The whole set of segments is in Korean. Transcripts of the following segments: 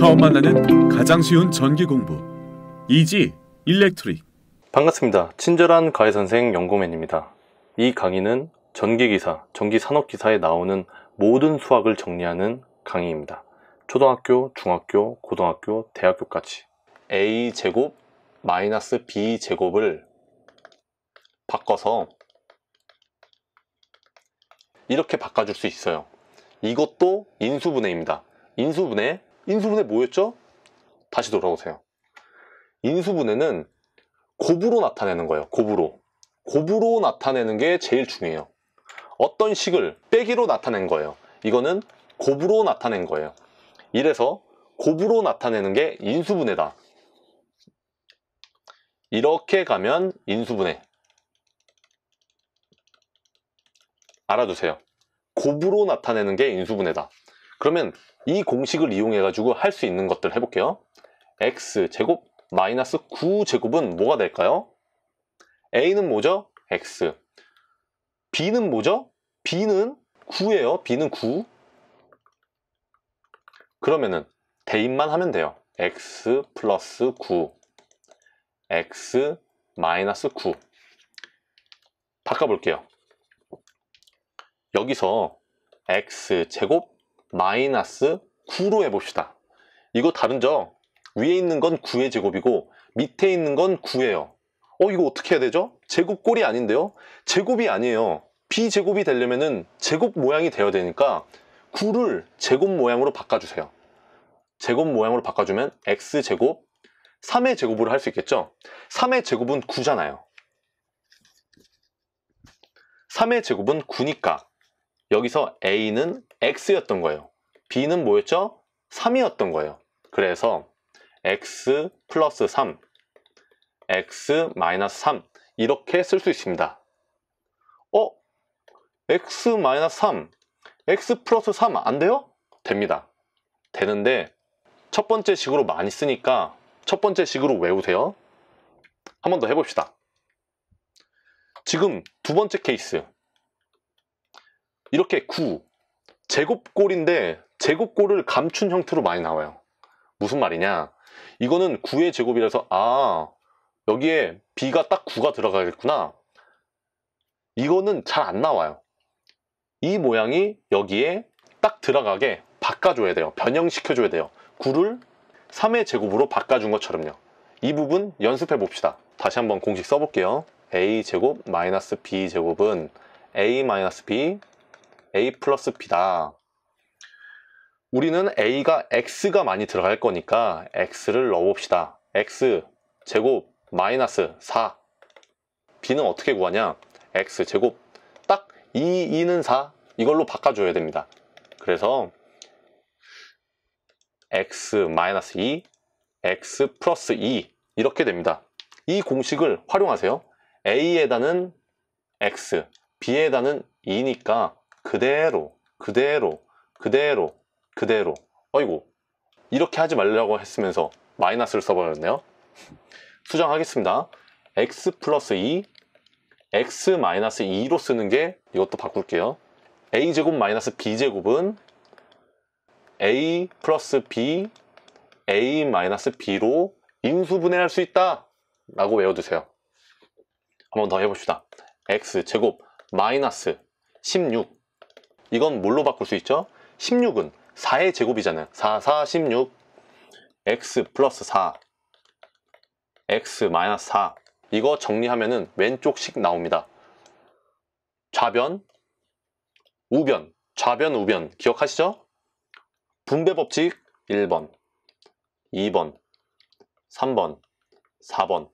처음 만나는 가장 쉬운 전기 공부 이지 일렉트릭 반갑습니다. 친절한 가해 선생 연고맨입니다. 이 강의는 전기기사, 전기산업기사에 나오는 모든 수학을 정리하는 강의입니다. 초등학교, 중학교, 고등학교, 대학교까지 a 제곱 마이너스 b 제곱을 바꿔서 이렇게 바꿔줄 수 있어요. 이것도 인수분해입니다. 인수분해 인수분해 뭐였죠? 다시 돌아오세요. 인수분해는 곱으로 나타내는 거예요. 곱으로. 곱으로 나타내는 게 제일 중요해요. 어떤 식을 빼기로 나타낸 거예요. 이거는 곱으로 나타낸 거예요. 이래서 곱으로 나타내는 게 인수분해다. 이렇게 가면 인수분해. 알아두세요. 곱으로 나타내는 게 인수분해다. 그러면 이 공식을 이용해 가지고 할 수 있는 것들 해볼게요 x제곱 마이너스 9제곱은 뭐가 될까요? a는 뭐죠? x b는 뭐죠? b는 9예요 b는 9 그러면은 대입만 하면 돼요 x 플러스 9 x 마이너스 9 바꿔볼게요 여기서 x제곱 마이너스 9로 해봅시다. 이거 다른죠? 위에 있는 건 9의 제곱이고 밑에 있는 건 9예요. 어 이거 어떻게 해야 되죠? 제곱꼴이 아닌데요? 제곱이 아니에요. b제곱이 되려면 제곱 모양이 되어야 되니까 9를 제곱 모양으로 바꿔주세요. 제곱 모양으로 바꿔주면 x제곱, 3의 제곱으로 할 수 있겠죠? 3의 제곱은 9잖아요. 3의 제곱은 9니까 여기서 a는 x였던 거예요. b는 뭐였죠? 3이었던 거예요. 그래서 x 플러스 3, x 마이너스 3 이렇게 쓸 수 있습니다. 어? x 마이너스 3, x 플러스 3 안 돼요? 됩니다. 되는데 첫 번째 식으로 많이 쓰니까 첫 번째 식으로 외우세요. 한 번 더 해봅시다. 지금 두 번째 케이스 이렇게 9, 제곱골인데 제곱골을 감춘 형태로 많이 나와요. 무슨 말이냐? 이거는 9의 제곱이라서 아 여기에 b가 딱 9가 들어가겠구나. 이거는 잘 안 나와요. 이 모양이 여기에 딱 들어가게 바꿔줘야 돼요. 변형시켜줘야 돼요. 9를 3의 제곱으로 바꿔준 것처럼요. 이 부분 연습해 봅시다. 다시 한번 공식 써볼게요. a 제곱 마이너스 b 제곱은 a 마이너스 b a 플러스 b다. 우리는 a가 x가 많이 들어갈 거니까 x를 넣어봅시다. x 제곱 마이너스 4 b는 어떻게 구하냐? x 제곱 딱 2, 2는 4 이걸로 바꿔줘야 됩니다. 그래서 x 마이너스 2 x 플러스 2 이렇게 됩니다. 이 공식을 활용하세요. a에다는 x, b에다는 2니까 그대로 그대로 그대로 그대로 어이구 이렇게 하지 말라고 했으면서 마이너스를 써버렸네요 수정하겠습니다 x 플러스 2 x 마이너스 2로 쓰는 게 이것도 바꿀게요 a제곱 마이너스 b제곱은 a 플러스 b a 마이너스 b로 인수분해할 수 있다 라고 외워두세요 한번 더 해봅시다 x 제곱 마이너스 16 이건 뭘로 바꿀 수 있죠? 16은 4의 제곱이잖아요. 4, 4, 16 x 플러스 4 x 마이너스 4 이거 정리하면은 왼쪽씩 나옵니다. 좌변, 우변, 좌변, 우변 기억하시죠? 분배 법칙 1번, 2번, 3번, 4번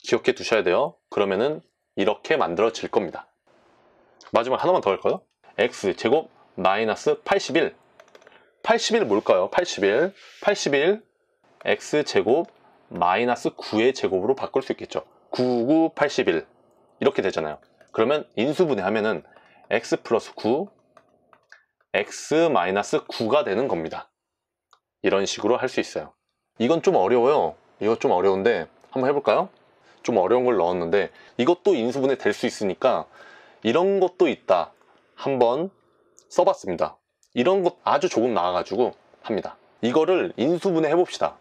기억해 두셔야 돼요. 그러면은 이렇게 만들어질 겁니다. 마지막 하나만 더 할까요? x제곱 마이너스 81 81 뭘까요? 81 81 x제곱 마이너스 9의 제곱으로 바꿀 수 있겠죠 9, 9, 81 이렇게 되잖아요 그러면 인수분해하면 은 x 플러스 9 x 마이너스 9가 되는 겁니다 이런 식으로 할 수 있어요 이건 좀 어려워요 이거 좀 어려운데 한번 해볼까요? 좀 어려운 걸 넣었는데 이것도 인수분해 될 수 있으니까 이런 것도 있다 한번 써봤습니다 이런 것 아주 조금 나와가지고 합니다 이거를 인수분해 해봅시다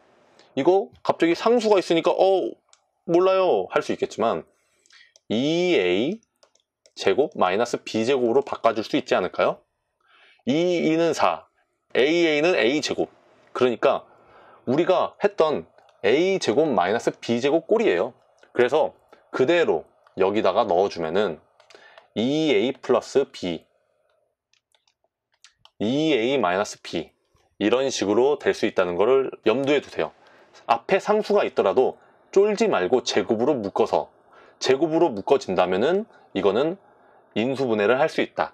이거 갑자기 상수가 있으니까 어 몰라요 할 수 있겠지만 2a e 제곱 마이너스 b제곱으로 바꿔줄 수 있지 않을까요? 2a는 4 aa는 a제곱 그러니까 우리가 했던 a제곱 마이너스 b제곱 꼴이에요 그래서 그대로 여기다가 넣어주면은 2a e 플러스 b, 2a e 마이너스 b 이런 식으로 될 수 있다는 것을 염두에 두세요. 앞에 상수가 있더라도 쫄지 말고 제곱으로 묶어서 제곱으로 묶어진다면 은 이거는 인수분해를 할 수 있다.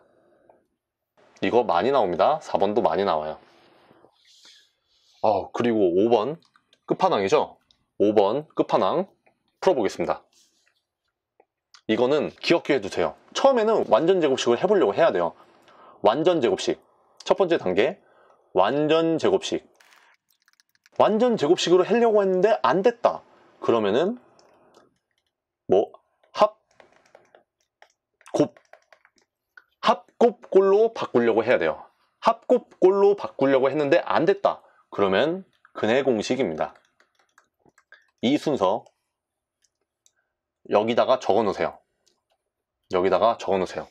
이거 많이 나옵니다. 4번도 많이 나와요. 어, 그리고 5번 끝판왕이죠? 5번 끝판왕 풀어보겠습니다. 이거는 기억해 두세요. 처음에는 완전 제곱식을 해보려고 해야 돼요. 완전 제곱식. 첫 번째 단계. 완전 제곱식. 완전 제곱식으로 하려고 했는데 안 됐다. 그러면은 뭐 합, 곱, 합곱골로 바꾸려고 해야 돼요. 합곱골로 바꾸려고 했는데 안 됐다. 그러면 근해 공식입니다. 이 순서 여기다가 적어 놓으세요. 여기다가 적어 놓으세요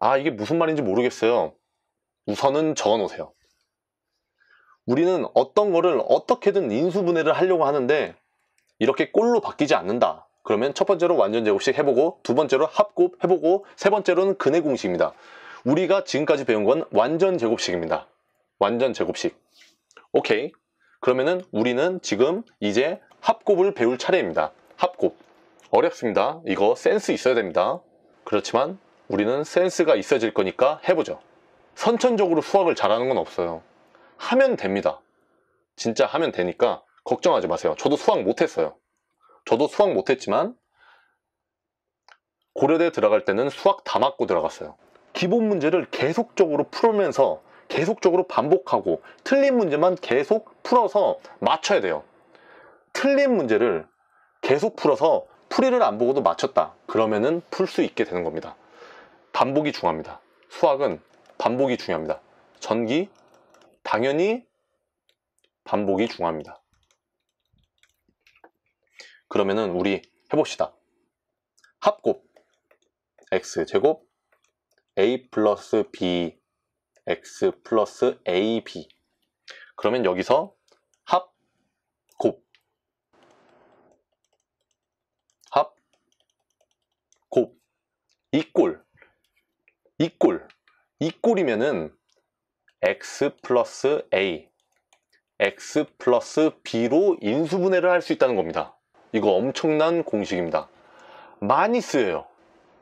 아 이게 무슨 말인지 모르겠어요 우선은 적어 놓으세요 우리는 어떤 거를 어떻게든 인수분해를 하려고 하는데 이렇게 꼴로 바뀌지 않는다 그러면 첫 번째로 완전 제곱식 해보고 두 번째로 합곱 해보고 세 번째로는 근해 공식입니다 우리가 지금까지 배운 건 완전 제곱식입니다 완전 제곱식 오케이 그러면은 우리는 지금 이제 합곱을 배울 차례입니다 합곱 어렵습니다 이거 센스 있어야 됩니다 그렇지만 우리는 센스가 있어질 거니까 해보죠. 선천적으로 수학을 잘하는 건 없어요. 하면 됩니다. 진짜 하면 되니까 걱정하지 마세요. 저도 수학 못했어요. 저도 수학 못했지만 고려대 들어갈 때는 수학 다 맞고 들어갔어요. 기본 문제를 계속적으로 풀면서 계속적으로 반복하고 틀린 문제만 계속 풀어서 맞춰야 돼요. 틀린 문제를 계속 풀어서 풀이를 안 보고도 맞췄다 그러면은 풀 수 있게 되는 겁니다 반복이 중요합니다 수학은 반복이 중요합니다 전기 당연히 반복이 중요합니다 그러면은 우리 해봅시다 합곱 x제곱 a 플러스 b x 플러스 ab 그러면 여기서 이꼴, 이꼴, 이꼴이면은 x 플러스 a, x 플러스 b로 인수분해를 할 수 있다는 겁니다. 이거 엄청난 공식입니다. 많이 쓰여요.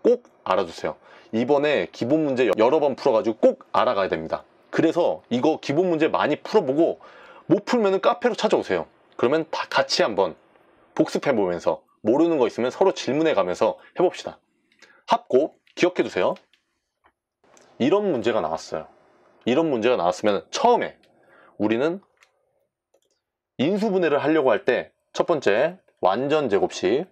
꼭알아주세요 이번에 기본 문제 여러 번 풀어가지고 꼭 알아가야 됩니다. 그래서 이거 기본 문제 많이 풀어보고 못 풀면 카페로 찾아오세요. 그러면 다 같이 한번 복습해보면서 모르는 거 있으면 서로 질문해 가면서 해봅시다. 합고 기억해 두세요. 이런 문제가 나왔어요. 이런 문제가 나왔으면 처음에 우리는 인수분해를 하려고 할 때 첫 번째 완전 제곱식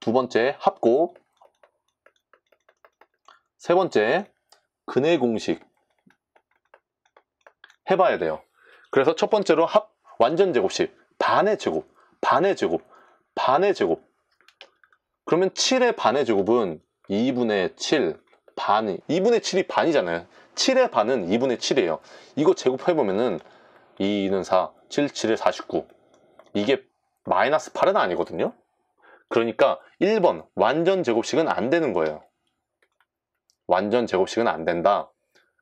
두 번째 합곱 세 번째 근해 공식 해봐야 돼요. 그래서 첫 번째로 합 완전 제곱식 반의 제곱 반의 제곱 반의 제곱 그러면 7의 반의 제곱은 2분의 7 반이 2분의 7이 반이잖아요 7의 반은 2분의 7이에요 이거 제곱해보면은 2는 4 7, 7에 49 이게 마이너스 8은 아니거든요 그러니까 1번 완전 제곱식은 안 되는 거예요 완전 제곱식은 안 된다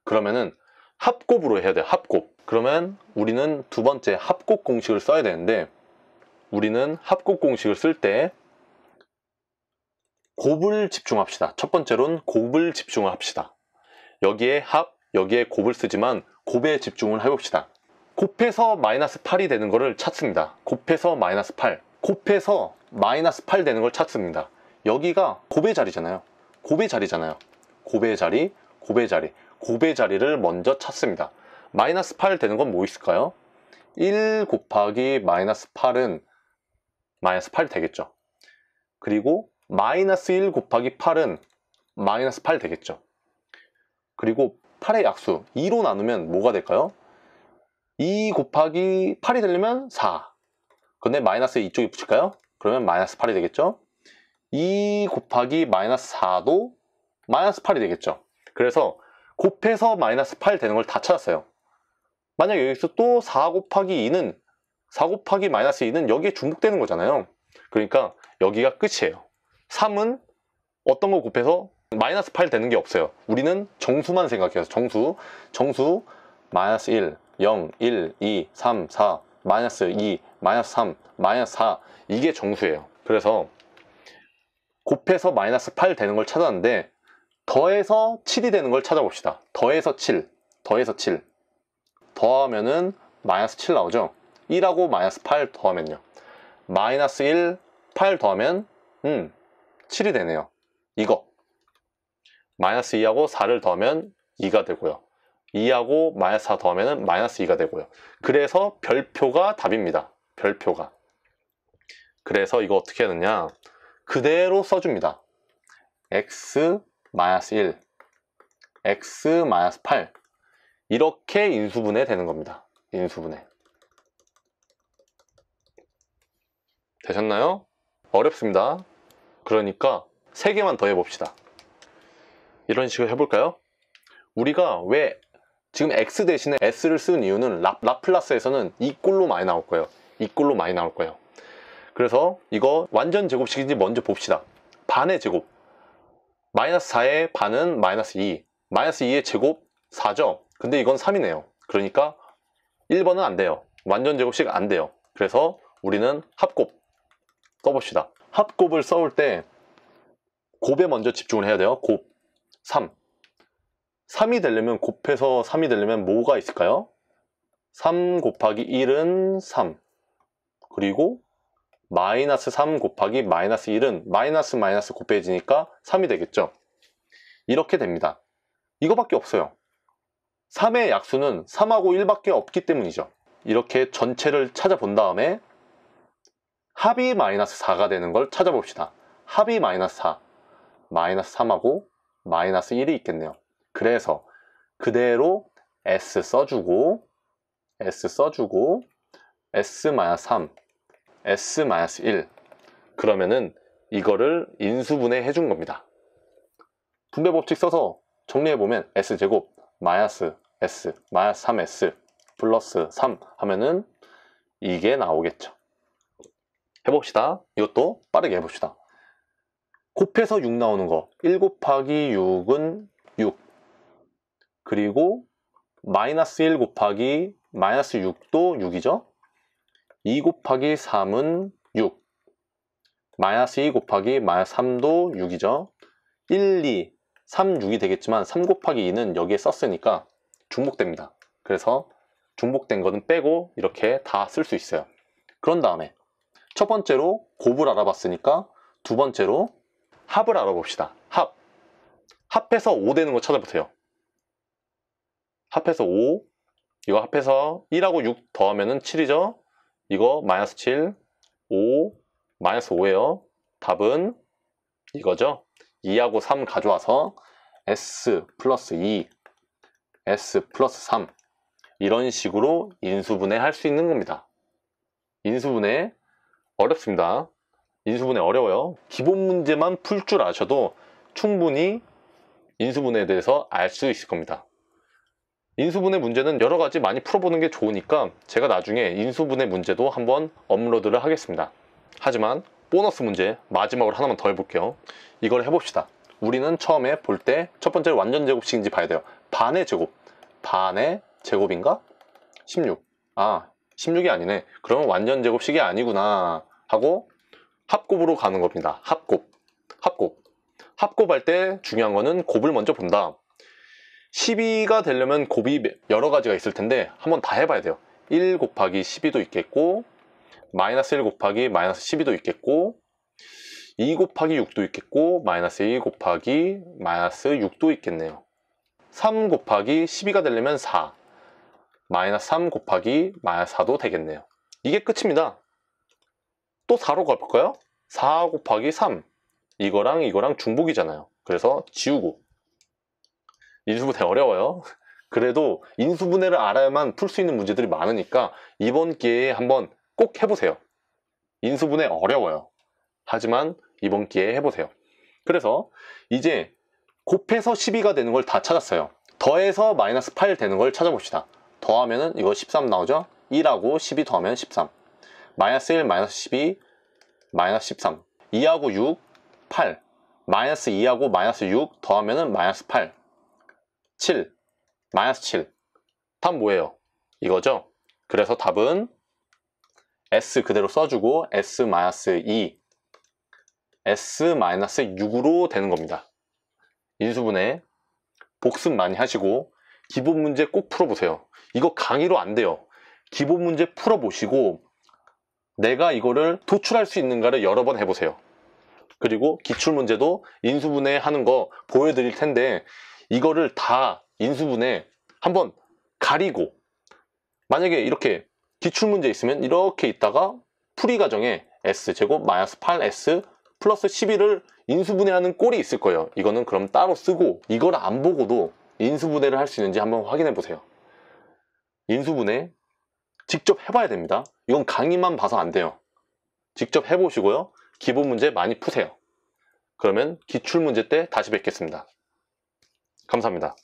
그러면은 합곱으로 해야 돼요 합곱 그러면 우리는 두 번째 합곱 공식을 써야 되는데 우리는 합곡 공식을 쓸 때 곱을 집중합시다. 첫 번째로는 곱을 집중합시다. 여기에 합, 여기에 곱을 쓰지만 곱에 집중을 해봅시다. 곱해서 마이너스 8이 되는 것을 찾습니다. 곱해서 마이너스 8, 곱해서 마이너스 8 되는 걸 찾습니다. 여기가 곱의 자리잖아요. 곱의 자리잖아요. 곱의 자리, 곱의 자리, 곱의 자리를 먼저 찾습니다. 마이너스 8 되는 건 뭐 있을까요? 1 곱하기 마이너스 8은 마이너스 8이 되겠죠. 그리고 마이너스 1 곱하기 8은 마이너스 8 되겠죠. 그리고 8의 약수 2로 나누면 뭐가 될까요? 2 곱하기 8이 되려면 4 근데 마이너스 2쪽에 붙일까요? 그러면 마이너스 8이 되겠죠? 2 곱하기 마이너스 4도 마이너스 8이 되겠죠. 그래서 곱해서 마이너스 8 되는 걸 다 찾았어요. 만약 여기서 또 4 곱하기 2는 4 곱하기 마이너스 2는 여기에 중복되는 거잖아요. 그러니까 여기가 끝이에요. 3은 어떤 거 곱해서 마이너스 8 되는 게 없어요. 우리는 정수만 생각해요. 정수, 정수 마이너스 1, 0, 1, 2, 3, 4, 마이너스 2, 마이너스 3, 마이너스 4 이게 정수예요. 그래서 곱해서 마이너스 8 되는 걸 찾았는데 더해서 7이 되는 걸 찾아봅시다. 더해서 7, 더해서 7 더하면은 마이너스 7 나오죠? 1하고 마이너스 8 더하면요. 마이너스 1, 8 더하면 음 7이 되네요. 이거. 마이너스 2하고 4를 더하면 2가 되고요. 2하고 마이너스 4 더하면 마이너스 2가 되고요. 그래서 별표가 답입니다. 별표가. 그래서 이거 어떻게 하느냐 그대로 써줍니다. x 마이너스 1, x 마이너스 8 이렇게 인수분해 되는 겁니다. 인수분해. 되셨나요? 어렵습니다. 그러니까 3개만 더 해봅시다. 이런 식으로 해볼까요? 우리가 왜 지금 x 대신에 s를 쓴 이유는 라, 라플라스에서는 이 꼴로 많이 나올 거예요. 이 꼴로 많이 나올 거예요. 그래서 이거 완전 제곱식인지 먼저 봅시다. 반의 제곱. 마이너스 4의 반은 마이너스 2. 마이너스 2의 제곱 4죠. 근데 이건 3이네요. 그러니까 1번은 안 돼요. 완전 제곱식 안 돼요. 그래서 우리는 합곱 써봅시다. 합곱을 써올 때 곱에 먼저 집중을 해야 돼요. 곱 3. 3이 되려면 곱해서 3이 되려면 뭐가 있을까요? 3 곱하기 1은 3 그리고 마이너스 3 곱하기 마이너스 1은 마이너스 마이너스 곱해지니까 3이 되겠죠 이렇게 됩니다 이거밖에 없어요 3의 약수는 3하고 1밖에 없기 때문이죠 이렇게 전체를 찾아본 다음에 합이 마이너스 4가 되는 걸 찾아봅시다. 합이 마이너스 4, 마이너스 3하고 마이너스 1이 있겠네요. 그래서 그대로 s 써주고 s 써주고 s-3, s-1 그러면은 이거를 인수분해 해준 겁니다. 분배 법칙 써서 정리해보면 s제곱 마이너스 s 마이너스 3s 플러스 3 하면은 이게 나오겠죠. 해봅시다. 이것도 빠르게 해봅시다. 곱해서 6 나오는 거. 1 곱하기 6은 6. 그리고 마이너스 1 곱하기 마이너스 6도 6이죠. 2 곱하기 3은 6. 마이너스 2 곱하기 마이너스 3도 6이죠. 1, 2, 3, 6이 되겠지만 3 곱하기 2는 여기에 썼으니까 중복됩니다. 그래서 중복된 거는 빼고 이렇게 다 쓸 수 있어요. 그런 다음에 첫 번째로 곱을 알아봤으니까 두 번째로 합을 알아봅시다. 합. 합해서 5 되는 거 찾아보세요. 합해서 5, 이거 합해서 1하고 6 더하면 7이죠? 이거 마이너스 7, 5, 마이너스 5예요. 답은 이거죠. 2하고 3 가져와서 S 플러스 2, S 플러스 3 이런 식으로 인수분해 할 수 있는 겁니다. 인수분해 어렵습니다. 인수분해 어려워요. 기본 문제만 풀 줄 아셔도 충분히 인수분해에 대해서 알 수 있을 겁니다. 인수분해 문제는 여러 가지 많이 풀어보는 게 좋으니까 제가 나중에 인수분해 문제도 한번 업로드를 하겠습니다. 하지만 보너스 문제 마지막으로 하나만 더 해볼게요. 이걸 해봅시다. 우리는 처음에 볼 때 첫 번째 완전 제곱식인지 봐야 돼요. 반의 제곱. 반의 제곱인가? 16. 아, 16이 아니네 그러면 완전 제곱식이 아니구나 하고 합곱으로 가는 겁니다 합곱 합곱 합곱할 때 중요한 거는 곱을 먼저 본다 12가 되려면 곱이 여러 가지가 있을 텐데 한번 다 해봐야 돼요 1 곱하기 12도 있겠고 마이너스 1 곱하기 마이너스 12도 있겠고 2 곱하기 6도 있겠고 마이너스 1 곱하기 마이너스 6도 있겠네요 3 곱하기 12가 되려면 4 마이너스 3 곱하기 마이너스 4도 되겠네요. 이게 끝입니다. 또 4로 가볼까요? 4 곱하기 3 이거랑 이거랑 중복이잖아요. 그래서 지우고 인수분해 어려워요. 그래도 인수분해를 알아야만 풀 수 있는 문제들이 많으니까 이번 기회에 한번 꼭 해보세요. 인수분해 어려워요. 하지만 이번 기회에 해보세요. 그래서 이제 곱해서 12가 되는 걸 다 찾았어요. 더해서 마이너스 8 되는 걸 찾아봅시다. 더하면은 이거 13 나오죠? 1하고 12 더하면 13. 마이너스 1, 마이너스 12, 마이너스 13. 2하고 6, 8. 마이너스 2하고 마이너스 6 더하면은 마이너스 8. 7, 마이너스 7. 답 뭐예요? 이거죠? 그래서 답은 S 그대로 써주고 S-2, S-6으로 되는 겁니다. 인수분해 복습 많이 하시고 기본 문제 꼭 풀어보세요. 이거 강의로 안 돼요. 기본 문제 풀어보시고 내가 이거를 도출할 수 있는가를 여러 번 해보세요. 그리고 기출문제도 인수분해 하는 거 보여드릴 텐데 이거를 다 인수분해 한번 가리고 만약에 이렇게 기출문제 있으면 이렇게 있다가 풀이 과정에 S제곱 마이너스 8S 플러스 11을 인수분해하는 꼴이 있을 거예요. 이거는 그럼 따로 쓰고 이걸 안 보고도 인수분해를 할 수 있는지 한번 확인해 보세요 인수분해 직접 해봐야 됩니다 이건 강의만 봐서 안 돼요 직접 해보시고요 기본 문제 많이 푸세요 그러면 기출문제 때 다시 뵙겠습니다 감사합니다